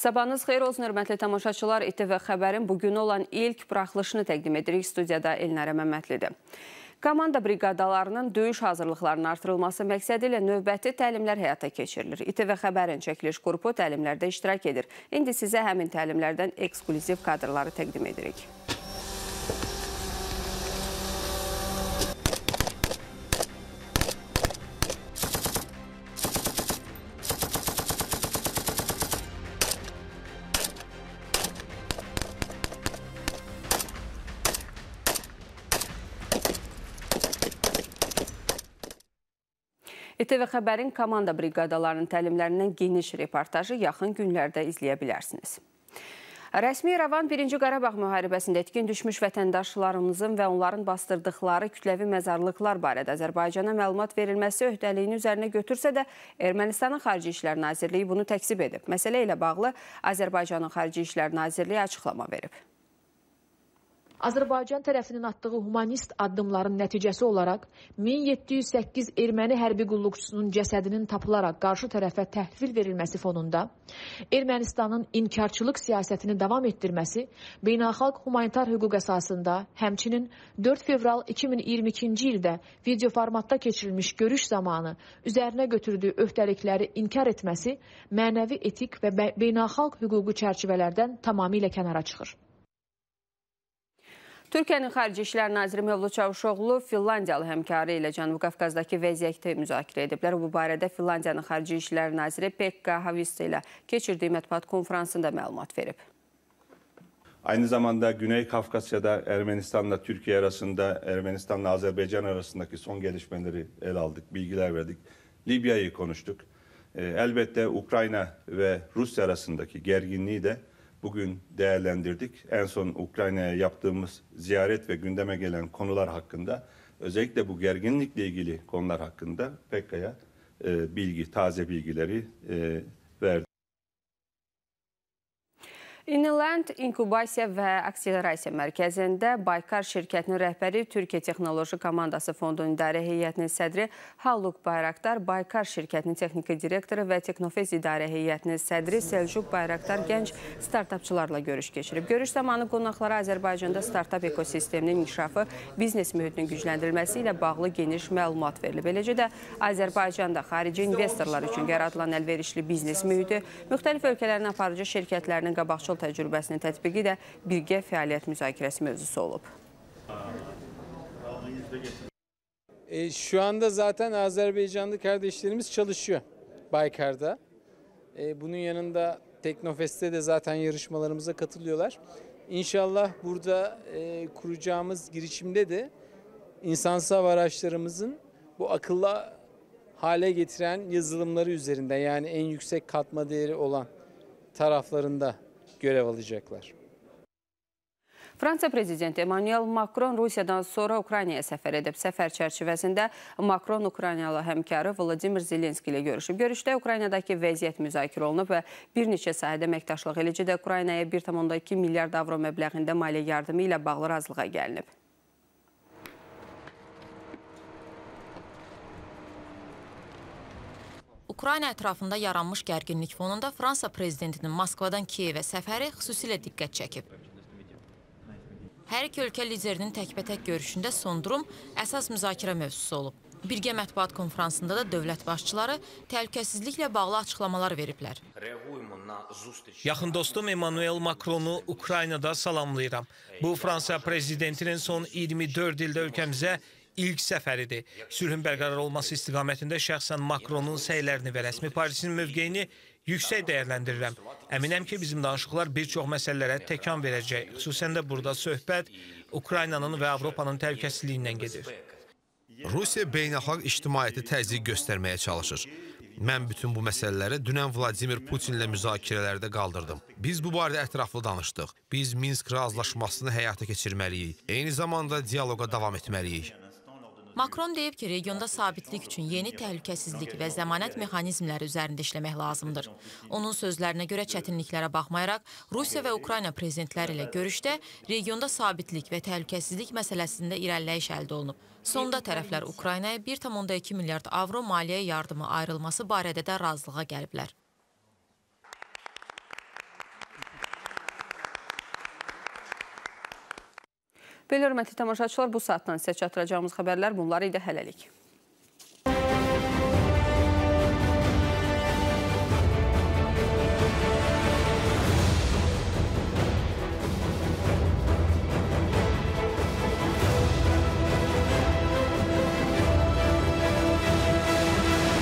Sabahınız xeyir olsun, hörmətli tamaşaçılar. İTV Xəbərin bugün olan ilk buraxılışını təqdim edirik. Studiyada Elnarə Məmmədlidir. Komanda briqadalarının döyüş hazırlıqlarının artırılması məqsədi ilə növbəti təlimlər həyata keçirilir. İTV Xəbərin çəkiliş qrupu təlimlərdə iştirak edir. İndi sizə həmin təlimlərdən ekskluziv kadrları təqdim edirik. ETV Xəbərin komanda briqadalarının təlimlərindən geniş reportajı yaxın günlərdə izləyə bilərsiniz. Rəsmi İrəvan 1-ci Qarabağ müharibəsində etkin düşmüş vətəndaşlarımızın və onların bastırdıqları kütləvi məzarlıqlar barədə Azərbaycana məlumat verilməsi öhdəliyini üzərinə götürsə də Ermənistanın Xarici İşlər Nazirliyi bunu təksib edib. Məsələ ilə bağlı Azərbaycanın Xarici İşlər Nazirliyi açıqlama verib. Azərbaycan tərəfinin atdığı humanist addımların nəticəsi olaraq 1708 erməni hərbi qulluqçusunun cəsədinin tapılaraq qarşı tərəfə təhvil verilməsi fonunda Ermənistanın inkarçılıq siyasətini davam etdirməsi beynəlxalq humanitar hüquq əsasında, həmçinin 4 fevral 2022-ci ildə video formatda keçirilmiş görüş zamanı üzərinə götürdüyü öhdəlikləri inkar etməsi mənəvi etik və beynəlxalq hüquqi çərçivələrdən tamamilə kənara çıxır. Türkiye'nin Xarici İşlər Naziri Mövlud Çavuşoğlu Finlandiyalı həmkarı ilə Cənubi Qafqazdakı vəziyyəti müzakirə ediblər. Bu barədə Finlandiyanın Xarici İşlər Naziri Pekka Havisto ilə keçirdiyi mətbuat konferansında məlumat verib. Aynı zamanda Güney Kafkasya'da Ermenistan'la Türkiye arasında, Ermenistan'la Azerbaycan arasındaki son gelişmeleri el aldık, bilgiler verdik. Libya'yı konuştuk. Elbette Ukrayna ve Rusya arasındaki gerginliği de bugün değerlendirdik. En son Ukrayna'ya yaptığımız ziyaret ve gündeme gelen konular hakkında özellikle bu gerginlikle ilgili konular hakkında PKK'ya e, bilgi, taze bilgileri e, verdi. Inland İnkubasiya və Akselerasiya Mərkəzində Baykar şirkətinin rəhbəri Türkiyə Texnoloji Komandası Fondunun idarə heyətinin sədri Haluk Bayraqdar, Baykar şirkətinin texniki direktoru və Teknofez idarə heyətinin sədri Selcuq Bayraqdar gənc startapçılarla görüş keçirib. Görüş zamanı qonaqlara Azərbaycanda startap ekosisteminin inkişafı, biznes mühitinin gücləndirilməsi ilə bağlı geniş məlumat verilib. Eləcə də Azərbaycanda xarici investorlar üçün yaradılan əlverişli biznes mühiti müxtəlif ölkələrin aparıcı şirkətlərinin qabaqçıl təcrübəsinin tətbiqi də birgə fəaliyyət müzakirəsi mövzusu olub. E, şu anda zaten Azerbaycanlı kardeşlerimiz çalışıyor Baykar'da. E, bunun yanında Teknofest'te de zaten yarışmalarımıza katılıyorlar. İnşallah burada e, kuracağımız girişimde de insansız araçlarımızın bu akılla hale getiren yazılımları üzerinde yani en yüksek katma değeri olan taraflarında görev alacaqlar. Fransa prezidenti Emmanuel Macron Rusiyadan sonra Ukraynaya səfər edib. Səfər çərçivəsində Macron Ukraynalı həmkarı Vladimir Zelenski ilə görüşüb. Görüşdə Ukraynadakı vəziyyət müzakirə olunub və bir neçə sahədə əməkdaşlıq eləcə də Ukraynaya 1,2 milyard avro məbləğində maliyyə yardımı ilə bağlı razılığa gəlinib. Ukrayna ətrafında yaranmış gərginlik fonunda Fransa prezidentinin Moskvadan Kiyevə səfəri xüsusilə diqqət çəkib. Hər iki ölkə liderinin təkbətək görüşündə son durum əsas müzakirə mövzusu olub. Birgə mətbuat konfransında da dövlət başçıları təhlükəsizliklə bağlı açıqlamalar veriblər. Yaxın dostum Emmanuel Macronu Ukraynada salamlayıram. Bu Fransa prezidentinin son 24 ildə ölkəmizə ilk səfəridir. Sülhün bərqərar olması istiqamətində şəxsən Makronun səylərini və rəsmi Parisin mövqeyini yüksək dəyərləndirirəm. Əminəm ki, bizim danışıqlar bir çox məsələlərə təkan verəcək. Xüsusən də burada söhbət Ukraynanın və Avropanın təhlükəsizliyindən gedir. Rusiya beynəlxalq ictimaiyyəti təzyiq göstərməyə çalışır. Mən bütün bu məsələləri dünən Vladimir Putinlə müzakirələrdə qaldırdım. Biz bu barədə ətraflı danışdıq. Biz Minsk razılaşmasını həyata keçirməliyik. Eyni zamanda dialoqa davam etməliyik. Makron deyib ki, regionda sabitlik üçün yeni təhlükəsizlik və zəmanət mexanizmləri üzərində işləmək lazımdır. Onun sözlərinə görə çətinliklərə baxmayaraq, Rusiya və Ukrayna prezidentləri ilə görüşdə regionda sabitlik və təhlükəsizlik məsələsində irəliləyiş əldə olunub. Sonda tərəflər Ukraynaya 1,2 milyard avro maliyyə yardımı ayrılması barədə də razılığa gəliblər. Belə hörmətli tamaşaçılar, bu saatdan sizə çatdıracağımız xəbərlər bunlar idi hələlik.